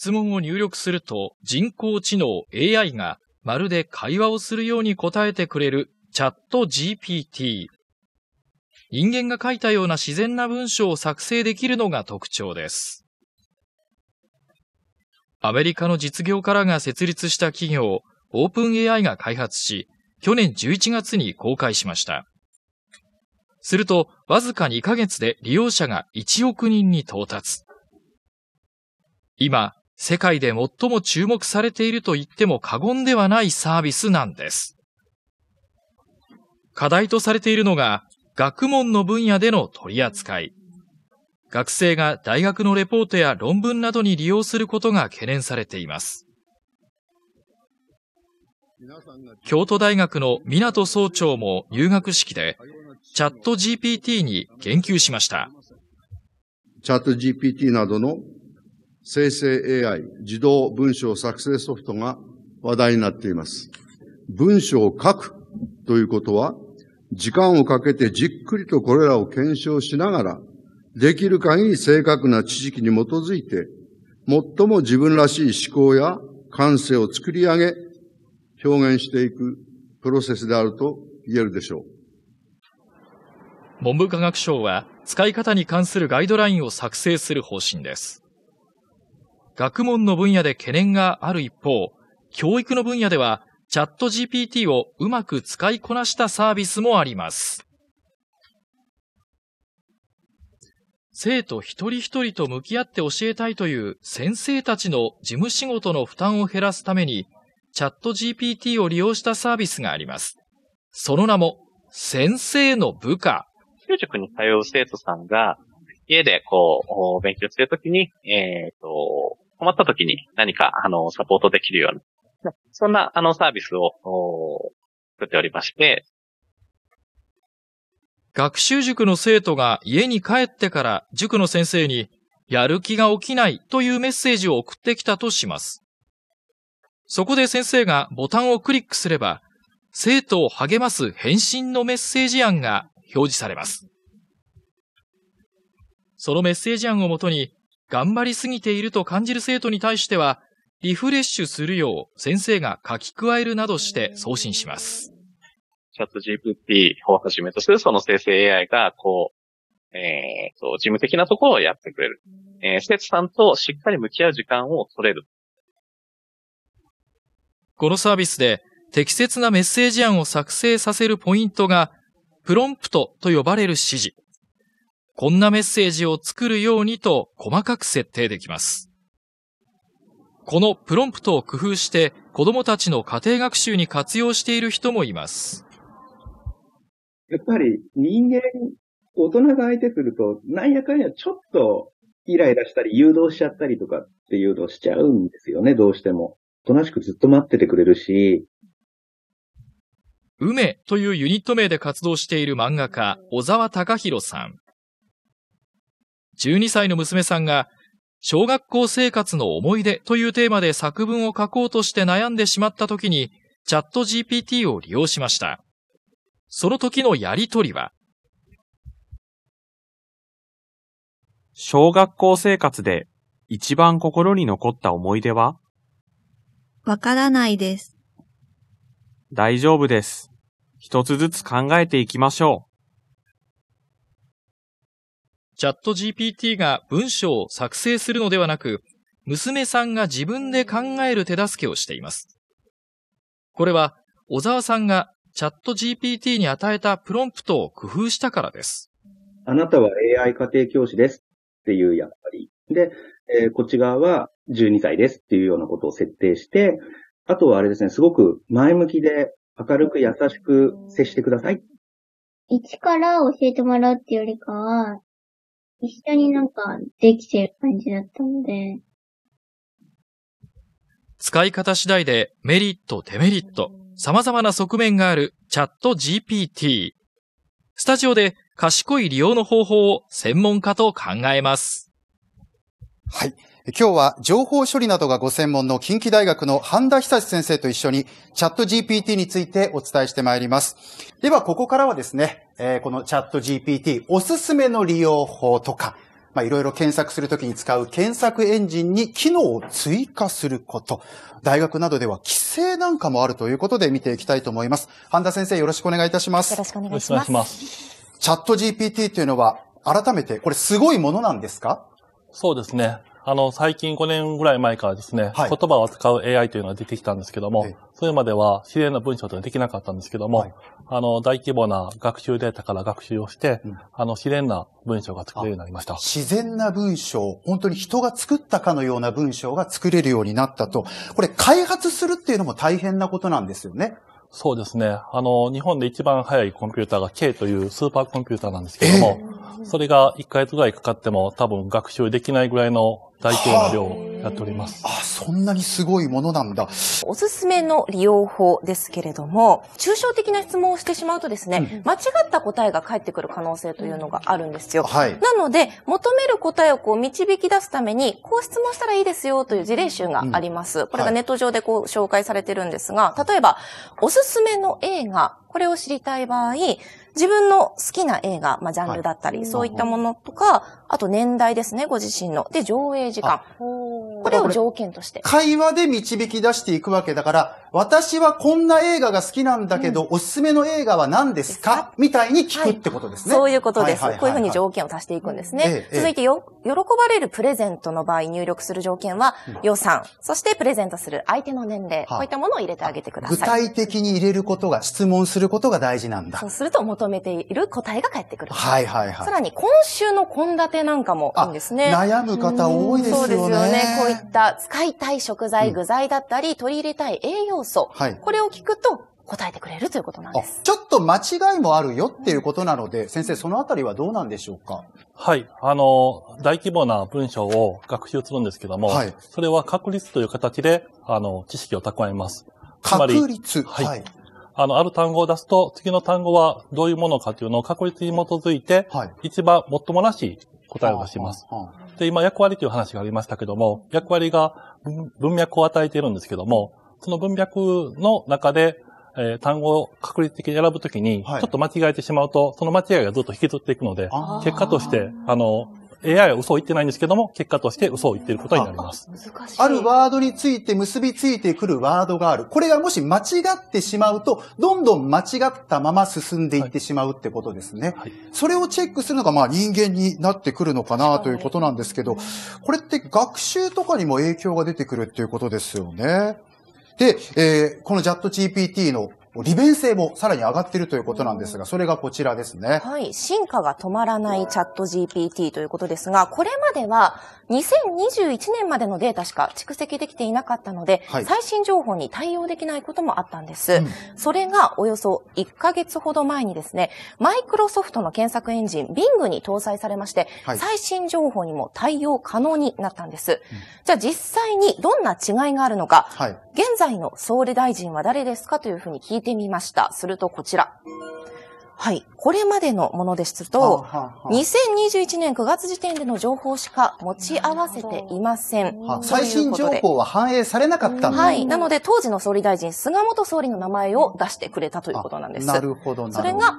質問を入力すると人工知能 AI がまるで会話をするように答えてくれるチャット GPT。人間が書いたような自然な文章を作成できるのが特徴です。アメリカの実業家らが設立した企業、オープン AI が開発し、去年11月に公開しました。すると、わずか2ヶ月で利用者が1億人に到達。今、世界で最も注目されていると言っても過言ではないサービスなんです。課題とされているのが学問の分野での取り扱い。学生が大学のレポートや論文などに利用することが懸念されています。京都大学の港総長も入学式でチャット GPT に言及しました。チャット GPT などの生成 AI 自動文章作成ソフトが話題になっています。文章を書くということは、時間をかけてじっくりとこれらを検証しながら、できる限り正確な知識に基づいて、最も自分らしい思考や感性を作り上げ、表現していくプロセスであると言えるでしょう。文部科学省は、使い方に関するガイドラインを作成する方針です。学問の分野で懸念がある一方、教育の分野ではチャット GPT をうまく使いこなしたサービスもあります。生徒一人一人と向き合って教えたいという先生たちの事務仕事の負担を減らすために、チャット GPT を利用したサービスがあります。その名も、先生の部下。給食に通う生徒さんが、家でこう、勉強するときに、えっ、ー、と、困った時に何か、あの、サポートできるような、そんな、あの、サービスを、作っておりまして、学習塾の生徒が家に帰ってから塾の先生にやる気が起きないというメッセージを送ってきたとします。そこで先生がボタンをクリックすれば、生徒を励ます返信のメッセージ案が表示されます。そのメッセージ案をもとに、頑張りすぎていると感じる生徒に対しては、リフレッシュするよう先生が書き加えるなどして送信します。チャット GPT をはじめとするその生成 AI が、こう、えっ、ー、と、事務的なところをやってくれる。えー、生徒さんとしっかり向き合う時間を取れる。このサービスで適切なメッセージ案を作成させるポイントが、プロンプトと呼ばれる指示。こんなメッセージを作るようにと細かく設定できます。このプロンプトを工夫して子供たちの家庭学習に活用している人もいます。やっぱり人間、大人が相手すると、なんやかんやちょっとイライラしたり誘導しちゃったりとかって誘導しちゃうんですよね、どうしても。おとなしくずっと待っててくれるし。梅というユニット名で活動している漫画家、小沢隆弘さん。12歳の娘さんが、小学校生活の思い出というテーマで作文を書こうとして悩んでしまった時に、チャット GPT を利用しました。その時のやりとりは、小学校生活で一番心に残った思い出はわからないです。大丈夫です。一つずつ考えていきましょう。チャット GPT が文章を作成するのではなく、娘さんが自分で考える手助けをしています。これは、小沢さんがチャット GPT に与えたプロンプトを工夫したからです。あなたは AI 家庭教師ですっていうやっぱり。で、えー、こっち側は12歳ですっていうようなことを設定して、あとはあれですね、すごく前向きで明るく優しく接してください。一から教えてもらうっていうよりかは、一緒になんかできてる感じだったので。使い方次第でメリット、デメリット、様々な側面があるチャット GPT。スタジオで賢い利用の方法を専門家と考えます。はい。今日は情報処理などがご専門の近畿大学の半田久志先生と一緒にチャット GPT についてお伝えしてまいります。では、ここからはですね、えー、このチャット GPT おすすめの利用法とか、まあ、いろいろ検索するときに使う検索エンジンに機能を追加すること。大学などでは規制なんかもあるということで見ていきたいと思います。半田先生、よろしくお願いいたします。よろしくお願いします。ますチャット GPT というのは、改めて、これすごいものなんですかそうですね。あの、最近5年ぐらい前からですね、はい、言葉を扱う AI というのが出てきたんですけども、それまでは自然な文章ではできなかったんですけども、はい、あの、大規模な学習データから学習をして、うん、あの、自然な文章が作れるようになりました。自然な文章、本当に人が作ったかのような文章が作れるようになったと、これ開発するっていうのも大変なことなんですよね。そうですね。あの、日本で一番早いコンピューターが K というスーパーコンピューターなんですけども、えー、それが1ヶ月ぐらいかかっても多分学習できないぐらいの大規模な量やっております。あ、そんなにすごいものなんだ。おすすめの利用法ですけれども、抽象的な質問をしてしまうとですね、うん、間違った答えが返ってくる可能性というのがあるんですよ。はい、なので、求める答えをこう導き出すために、こう質問したらいいですよという事例集があります。うん、これがネット上でこう紹介されてるんですが、例えば、おすすめの映画、これを知りたい場合、自分の好きな映画、まあ、ジャンルだったり、はい、そういったものとか、あと年代ですね、ご自身の。で、上映時間。これを条件として。会話で導き出していくわけだから、私はこんな映画が好きなんだけど、うん、おすすめの映画は何ですかみたいに聞くってことですね。はい、そういうことです、はいはいはいはい。こういうふうに条件を足していくんですね。ええ、続いてよ、喜ばれるプレゼントの場合入力する条件は、予算、うん、そしてプレゼントする相手の年齢、はあ、こういったものを入れてあげてください。具体的に入れることが、質問することが大事なんだ。そうすると求めている答えが返ってくる。はいはいはい。さらに、今週の献立なんかもいいんですね。悩む方多いですよね。そうですよね。ういった使いたい食材、具材だったり、取り入れたい栄養素、はい、これを聞くと、答えてくれるということなんです。ちょっと間違いもあるよっていうことなので、先生、そのあたりはどうなんでしょうかはい。あの、大規模な文章を学習するんですけども、はい、それは確率という形で、あの、知識を蓄えます。確率はい、はい、あの、ある単語を出すと、次の単語はどういうものかというのを確率に基づいて、はい、一番最もらしい答えを出します。で、今役割という話がありましたけども、役割が文脈を与えているんですけども、その文脈の中で、えー、単語を確率的に選ぶときに、ちょっと間違えてしまうと、はい、その間違いがずっと引きずっていくので、結果として、あの、AI は嘘を言ってないんですけども、結果として嘘を言っていることになります。あるワードについて結びついてくるワードがある。これがもし間違ってしまうと、どんどん間違ったまま進んでいってしまうってことですね。はい、それをチェックするのがまあ人間になってくるのかなということなんですけど、これって学習とかにも影響が出てくるっていうことですよね。で、えー、このジャット GPT の利便性もさらに上がっているということなんですが、それがこちらですね。はい。進化が止まらないチャット GPT ということですが、これまでは2021年までのデータしか蓄積できていなかったので、はい、最新情報に対応できないこともあったんです。うん、それがおよそ1ヶ月ほど前にですね、マイクロソフトの検索エンジン Bing に搭載されまして、はい、最新情報にも対応可能になったんです。うん、じゃあ実際にどんな違いがあるのか、はい現在の総理大臣は誰ですかというふうに聞いてみました。するとこちら。はい。これまでのものですと、2021年9月時点での情報しか持ち合わせていません。最新情報は反映されなかったんはい。なので、当時の総理大臣、菅元総理の名前を出してくれたということなんです。なるほど、なるほど。それが、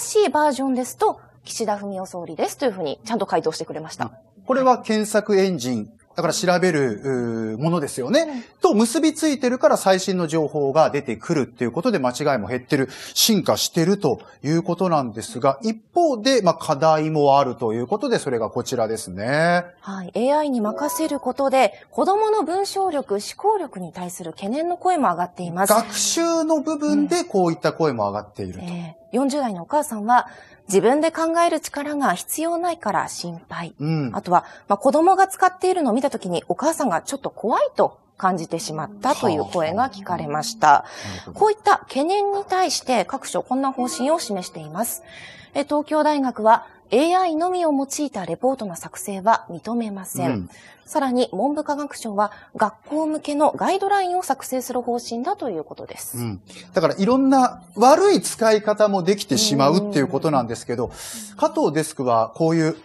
新しいバージョンですと、岸田文雄総理ですというふうにちゃんと回答してくれました。これは検索エンジンだから調べるものですよね。と結びついてるから最新の情報が出てくるっていうことで間違いも減ってる、進化してるということなんですが、一方で、まあ、課題もあるということで、それがこちらですね。はい。AI に任せることで、子供の文章力、思考力に対する懸念の声も上がっています。学習の部分でこういった声も上がっていると。うんえー40代のお母さんは、自分で考える力が必要ないから心配。うん、あとは、まあ、子供が使っているのを見たときにお母さんがちょっと怖いと感じてしまったという声が聞かれました。こういった懸念に対して各所こんな方針を示しています。東京大学は AI のみを用いたレポートの作成は認めません。うん、さらに文部科学省は学校向けのガイドラインを作成する方針だということです。うん、だからいろんな悪い使い方もできてしまうっていうことなんですけど、加藤デスクはこういう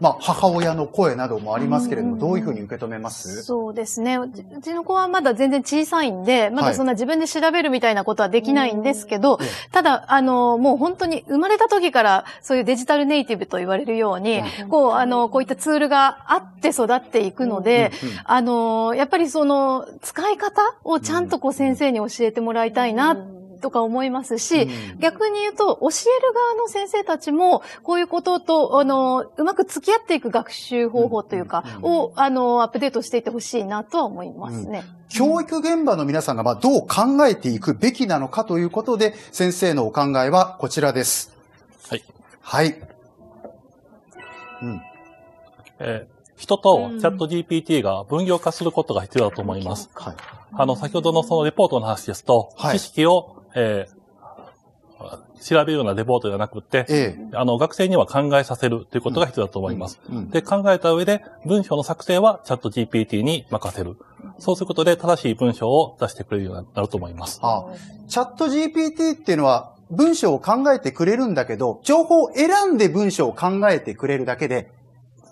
まあ、母親の声などもありますけれども、どういうふうに受け止めますそうですねう。ちの子はまだ全然小さいんで、まだそんな自分で調べるみたいなことはできないんですけど、はい、ただ、あの、もう本当に生まれた時から、そういうデジタルネイティブと言われるように、うん、こう、あの、こういったツールがあって育っていくので、うんうん、あの、やっぱりその、使い方をちゃんとこう先生に教えてもらいたいなとか思いますし、うん、逆に言うと、教える側の先生たちも、こういうことと、あの、うまく付き合っていく学習方法というか、を、あの、アップデートしていってほしいなとは思いますね。うん教育現場の皆さんがまあ、どう考えていくべきなのかということで、先生のお考えはこちらです。はい。はい。うん。えー、人とチャット GPT が分業化することが必要だと思います。はい。あの、先ほどのそのレポートの話ですと、はい、知識をえー、調べるようなレポートではなくて、ええ、あの、学生には考えさせるということが必要だと思います。うんうん、で、考えた上で、文章の作成はチャット GPT に任せる。そうすることで正しい文章を出してくれるようになると思います。ああチャット GPT っていうのは、文章を考えてくれるんだけど、情報を選んで文章を考えてくれるだけで、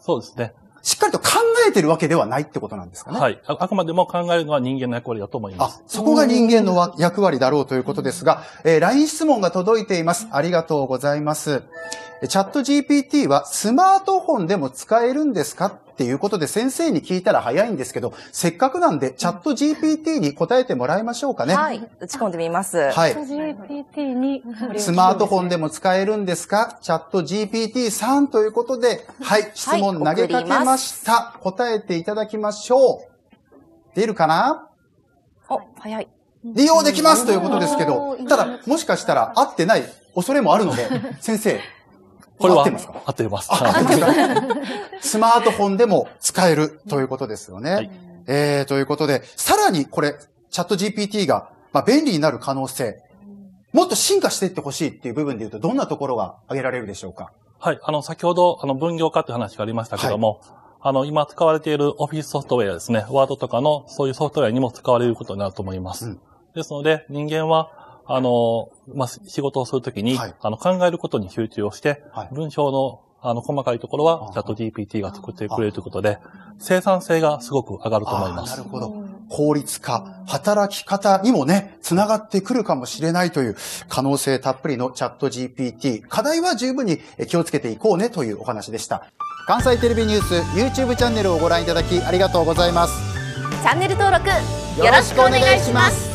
そうですね。しっかりと考えてるわけではないってことなんですかね。はい。あくまでも考えるのは人間の役割だと思います。あ、そこが人間の役割だろうということですが、えー、LINE 質問が届いています。ありがとうございます。チャット GPT はスマートフォンでも使えるんですかっていうことで先生に聞いたら早いんですけど、せっかくなんでチャット GPT に答えてもらいましょうかね。はい。打ち込んでみます。はい。GPT に。スマートフォンでも使えるんですかチャット GPT さんということで、はい。質問投げかけました。はい、答えていただきましょう。出るかなお、早い。利用できますということですけど、ただ、もしかしたら合ってない恐れもあるので、先生、これは合ってますか合ってます。スマートフォンでも使えるということですよね。はい、えー、ということで、さらにこれ、チャット GPT が、まあ、便利になる可能性、もっと進化していってほしいっていう部分で言うと、どんなところが挙げられるでしょうかはい。あの、先ほど、あの、分業化って話がありましたけども、はいあの、今使われているオフィスソフトウェアですね、ワードとかのそういうソフトウェアにも使われることになると思います。うん、ですので、人間はあの、まあ、仕事をするときに、はい、あの、考えることに集中をして、はい、文章の、あの、細かいところは、チャット GPT が作ってくれるということで、生産性がすごく上がると思います。なるほど。効率化、働き方にもね、つながってくるかもしれないという可能性たっぷりのチャット GPT。課題は十分に気をつけていこうねというお話でした。関西テレビニュース YouTube チャンネルをご覧いただきありがとうございます。チャンネル登録よろしくお願いします。